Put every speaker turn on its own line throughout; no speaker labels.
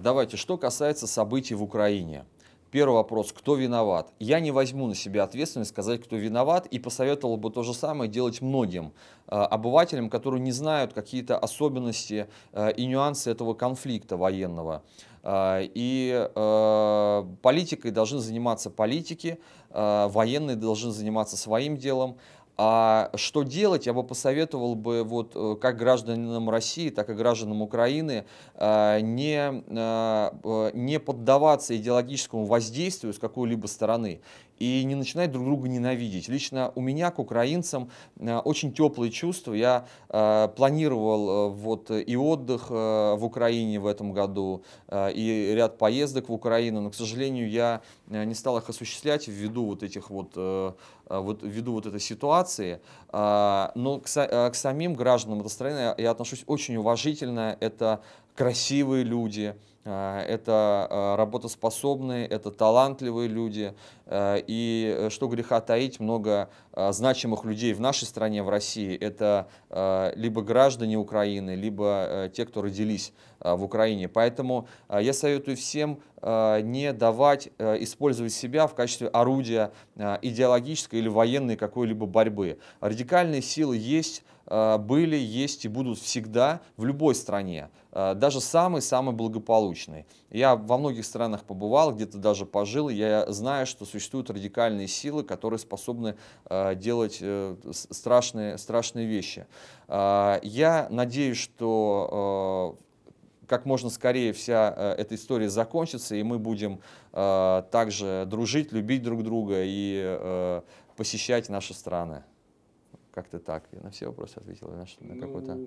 Давайте, что касается событий в Украине. Первый вопрос, кто виноват? Я не возьму на себя ответственность сказать, кто виноват, и посоветовал бы то же самое делать многим э, обывателям, которые не знают какие-то особенности э, и нюансы этого конфликта военного. Э, и э, политикой должны заниматься политики, э, военные должны заниматься своим делом. А что делать, я бы посоветовал бы вот э, как гражданам России, так и гражданам Украины э, не, э, не поддаваться идеологическому воздействию с какой-либо стороны и не начинать друг друга ненавидеть. Лично у меня к украинцам очень теплые чувства. Я планировал вот и отдых в Украине в этом году, и ряд поездок в Украину, но, к сожалению, я не стал их осуществлять ввиду вот этих вот, вот, ввиду вот этой ситуации ситуации, а, но ну, э, к, самим гражданам этой страны я отношусь очень уважительно. Это красивые люди, э, это э, работоспособные, это талантливые люди. Э, и что греха таить, много значимых людей в нашей стране, в России, это либо граждане Украины, либо те, кто родились в Украине. Поэтому я советую всем не давать использовать себя в качестве орудия идеологической или военной какой-либо борьбы. Радикальные силы есть, Э, были, есть и будут всегда в любой стране, э, даже самый-самый благополучный. Я во многих странах побывал, где-то даже пожил, я знаю, что существуют радикальные силы, которые способны э, делать страшные, страшные вещи. Я надеюсь, что как можно скорее вся эта история закончится, и мы будем также дружить, любить друг друга и посещать наши страны. Как-то так. Я на все вопросы ответил. На, на ну, какой-то...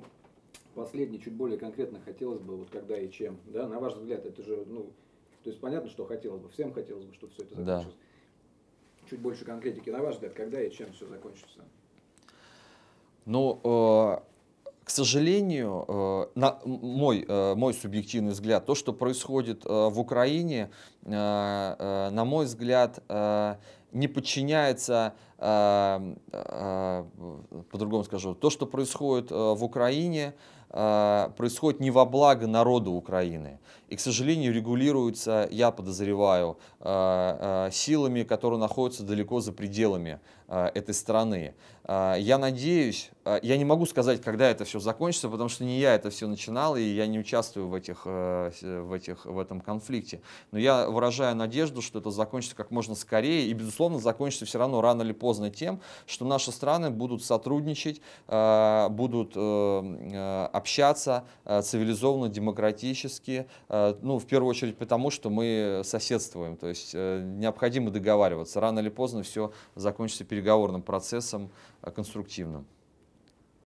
Последний, чуть более конкретно хотелось бы, вот когда и чем. Да, на ваш взгляд, это же, ну, то есть понятно, что хотелось бы, всем хотелось бы, чтобы все это закончилось. Да. Чуть больше конкретики. На ваш взгляд, когда и чем все закончится?
Ну, э, к сожалению, э, на мой, э, мой субъективный взгляд, то, что происходит в Украине, на мой взгляд, не подчиняется по-другому скажу, то, что происходит э, в Украине, а, происходит не во благо народа Украины. И, к сожалению, регулируется, я подозреваю, а, а, силами, которые находятся далеко за пределами этой страны. Я надеюсь, я не могу сказать, когда это все закончится, потому что не я это все начинал, и я не участвую в, этих, в, этих, в этом конфликте. Но я выражаю надежду, что это закончится как можно скорее, и, безусловно, закончится все равно рано или поздно тем, что наши страны будут сотрудничать, будут э, э, общаться э, цивилизованно, демократически, э, ну, в первую очередь потому, что мы соседствуем, то есть э, необходимо договариваться. Рано или поздно все закончится переговорным процессом конструктивным.